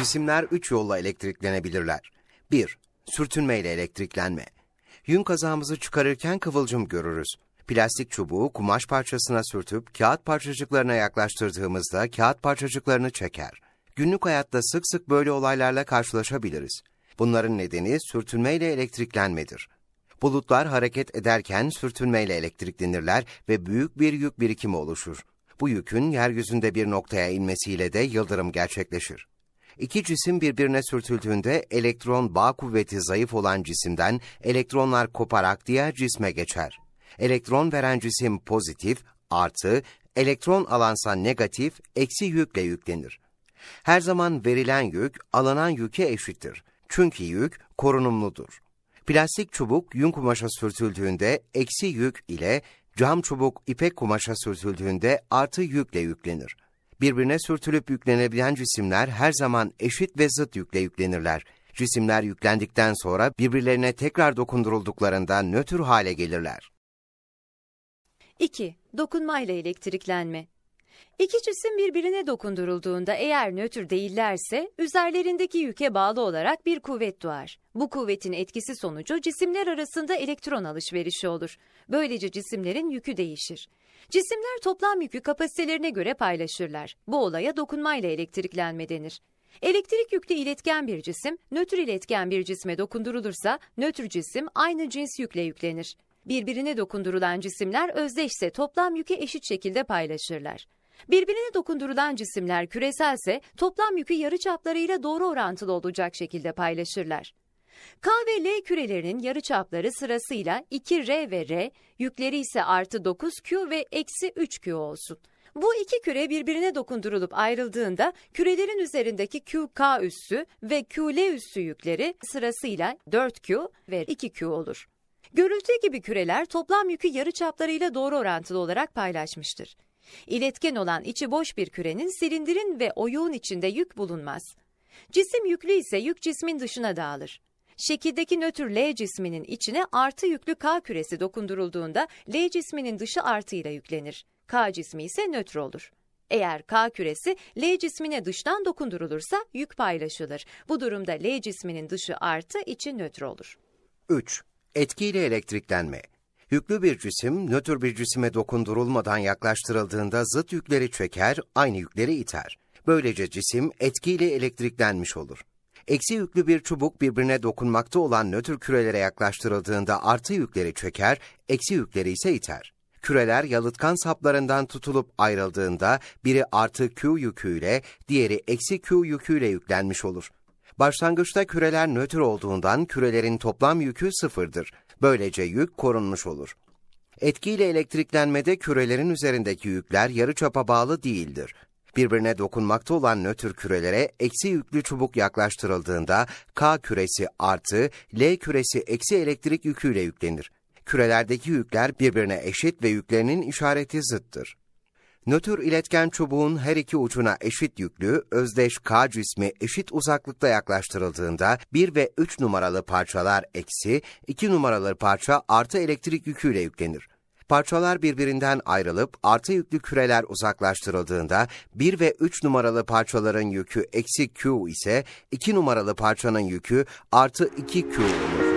Cisimler üç yolla elektriklenebilirler. 1. Sürtünmeyle elektriklenme. Yün kazağımızı çıkarırken kıvılcım görürüz. Plastik çubuğu kumaş parçasına sürtüp kağıt parçacıklarına yaklaştırdığımızda kağıt parçacıklarını çeker. Günlük hayatta sık sık böyle olaylarla karşılaşabiliriz. Bunların nedeni sürtünmeyle elektriklenmedir. Bulutlar hareket ederken sürtünmeyle elektriklenirler ve büyük bir yük birikimi oluşur. Bu yükün yeryüzünde bir noktaya inmesiyle de yıldırım gerçekleşir. İki cisim birbirine sürtüldüğünde elektron bağ kuvveti zayıf olan cisimden elektronlar koparak diğer cisme geçer. Elektron veren cisim pozitif, artı, elektron alansa negatif, eksi yükle yüklenir. Her zaman verilen yük alınan yüke eşittir. Çünkü yük korunumludur. Plastik çubuk yün kumaşa sürtüldüğünde eksi yük ile cam çubuk ipek kumaşa sürtüldüğünde artı yükle yüklenir. Birbirine sürtülüp yüklenebilen cisimler her zaman eşit ve zıt yükle yüklenirler. Cisimler yüklendikten sonra birbirlerine tekrar dokundurulduklarında nötr hale gelirler. 2. Dokunmayla elektriklenme İki cisim birbirine dokundurulduğunda eğer nötr değillerse üzerlerindeki yüke bağlı olarak bir kuvvet doğar. Bu kuvvetin etkisi sonucu cisimler arasında elektron alışverişi olur. Böylece cisimlerin yükü değişir. Cisimler toplam yükü kapasitelerine göre paylaşırlar. Bu olaya dokunmayla elektriklenme denir. Elektrik yüklü iletken bir cisim, nötr iletken bir cisme dokundurulursa nötr cisim aynı cins yükle yüklenir. Birbirine dokundurulan cisimler özdeşse toplam yükü eşit şekilde paylaşırlar. Birbirine dokundurulan cisimler küreselse toplam yükü yarıçaplarıyla doğru orantılı olacak şekilde paylaşırlar. K ve L kürelerinin yarıçapları sırasıyla 2R ve R, yükleri ise artı 9Q ve eksi 3Q olsun. Bu iki küre birbirine dokundurulup ayrıldığında kürelerin üzerindeki QK üssü ve QL üssü yükleri sırasıyla 4Q ve 2Q olur. Görüldüğü gibi küreler toplam yükü yarıçaplarıyla doğru orantılı olarak paylaşmıştır. İletken olan içi boş bir kürenin silindirin ve oyuğun içinde yük bulunmaz. Cisim yüklü ise yük cismin dışına dağılır. Şekildeki nötr L cisminin içine artı yüklü K küresi dokundurulduğunda L cisminin dışı artıyla yüklenir. K cismi ise nötr olur. Eğer K küresi L cismine dıştan dokundurulursa yük paylaşılır. Bu durumda L cisminin dışı artı içi nötr olur. 3. Etkiyle elektriklenme Yüklü bir cisim nötr bir cisime dokundurulmadan yaklaştırıldığında zıt yükleri çöker, aynı yükleri iter. Böylece cisim etkiyle elektriklenmiş olur. Eksi yüklü bir çubuk birbirine dokunmakta olan nötr kürelere yaklaştırıldığında artı yükleri çöker, eksi yükleri ise iter. Küreler yalıtkan saplarından tutulup ayrıldığında biri artı Q yüküyle, diğeri eksi Q yüküyle yüklenmiş olur. Başlangıçta küreler nötr olduğundan kürelerin toplam yükü sıfırdır. Böylece yük korunmuş olur. Etkiyle elektriklenmede kürelerin üzerindeki yükler yarı çapa bağlı değildir. Birbirine dokunmakta olan nötr kürelere eksi yüklü çubuk yaklaştırıldığında K küresi artı, L küresi eksi elektrik yüküyle yüklenir. Kürelerdeki yükler birbirine eşit ve yüklerinin işareti zıttır. Nötr iletken çubuğun her iki ucuna eşit yüklü, özdeş K cismi eşit uzaklıkta yaklaştırıldığında 1 ve 3 numaralı parçalar eksi, 2 numaralı parça artı elektrik yüküyle yüklenir. Parçalar birbirinden ayrılıp artı yüklü küreler uzaklaştırıldığında 1 ve 3 numaralı parçaların yükü eksi Q ise 2 numaralı parçanın yükü artı 2Q olur.